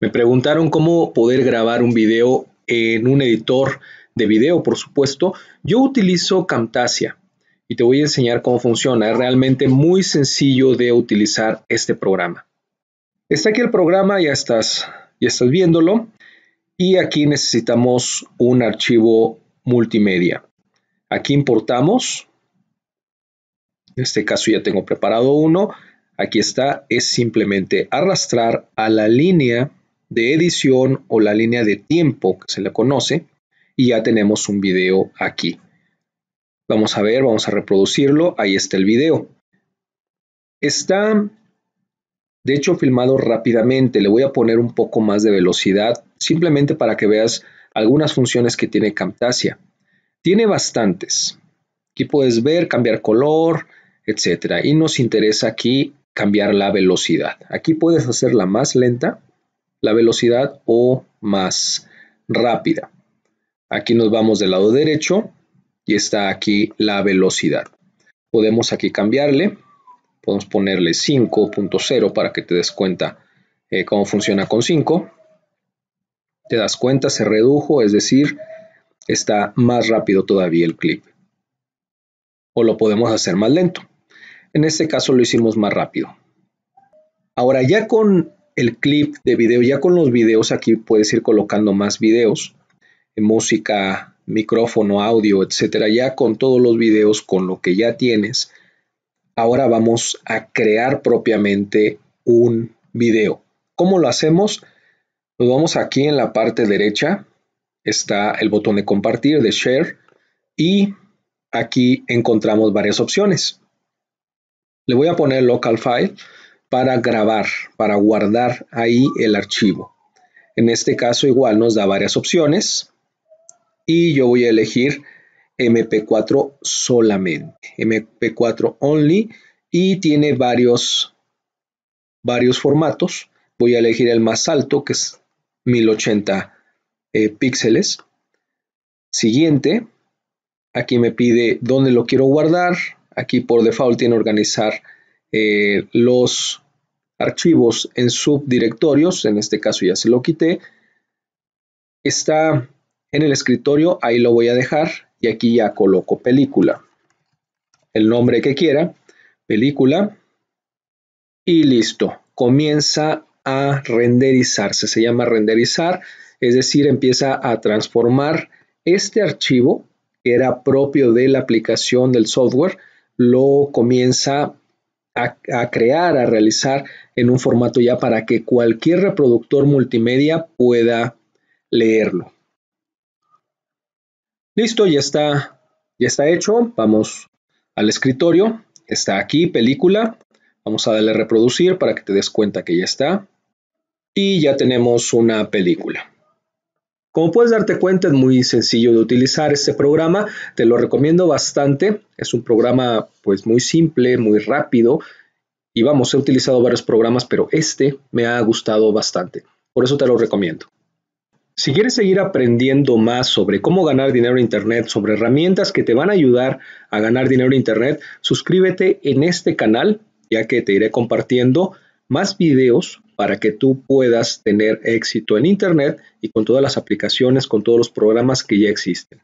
Me preguntaron cómo poder grabar un video en un editor de video, por supuesto. Yo utilizo Camtasia y te voy a enseñar cómo funciona. Es realmente muy sencillo de utilizar este programa. Está aquí el programa, ya estás, ya estás viéndolo. Y aquí necesitamos un archivo multimedia. Aquí importamos. En este caso ya tengo preparado uno. Aquí está. Es simplemente arrastrar a la línea de edición o la línea de tiempo que se le conoce y ya tenemos un video aquí. Vamos a ver, vamos a reproducirlo, ahí está el video. Está, de hecho, filmado rápidamente, le voy a poner un poco más de velocidad, simplemente para que veas algunas funciones que tiene Camtasia. Tiene bastantes. Aquí puedes ver, cambiar color, etcétera. Y nos interesa aquí cambiar la velocidad. Aquí puedes hacerla más lenta la velocidad o más rápida. Aquí nos vamos del lado derecho y está aquí la velocidad. Podemos aquí cambiarle, podemos ponerle 5.0 para que te des cuenta eh, cómo funciona con 5. Te das cuenta, se redujo, es decir, está más rápido todavía el clip. O lo podemos hacer más lento. En este caso lo hicimos más rápido. Ahora ya con el clip de video. Ya con los videos aquí puedes ir colocando más videos, eh, música, micrófono, audio, etcétera. Ya con todos los videos, con lo que ya tienes, ahora vamos a crear propiamente un video. ¿Cómo lo hacemos? Nos vamos aquí en la parte derecha, está el botón de compartir, de share, y aquí encontramos varias opciones. Le voy a poner local file para grabar, para guardar ahí el archivo. En este caso igual nos da varias opciones y yo voy a elegir MP4 solamente, MP4 only y tiene varios, varios formatos. Voy a elegir el más alto que es 1080 eh, píxeles. Siguiente, aquí me pide dónde lo quiero guardar. Aquí por default tiene organizar eh, los archivos en subdirectorios, en este caso ya se lo quité, está en el escritorio, ahí lo voy a dejar y aquí ya coloco película, el nombre que quiera, película y listo, comienza a renderizarse, se llama renderizar, es decir, empieza a transformar este archivo que era propio de la aplicación del software, lo comienza a, crear, a realizar en un formato ya para que cualquier reproductor multimedia pueda leerlo. Listo, ya está, ya está hecho. Vamos al escritorio. Está aquí, película. Vamos a darle a reproducir para que te des cuenta que ya está. Y ya tenemos una película. Como puedes darte cuenta, es muy sencillo de utilizar este programa. Te lo recomiendo bastante. Es un programa pues muy simple, muy rápido. Y vamos, he utilizado varios programas, pero este me ha gustado bastante. Por eso te lo recomiendo. Si quieres seguir aprendiendo más sobre cómo ganar dinero en Internet, sobre herramientas que te van a ayudar a ganar dinero en Internet, suscríbete en este canal, ya que te iré compartiendo más videos para que tú puedas tener éxito en Internet y con todas las aplicaciones, con todos los programas que ya existen.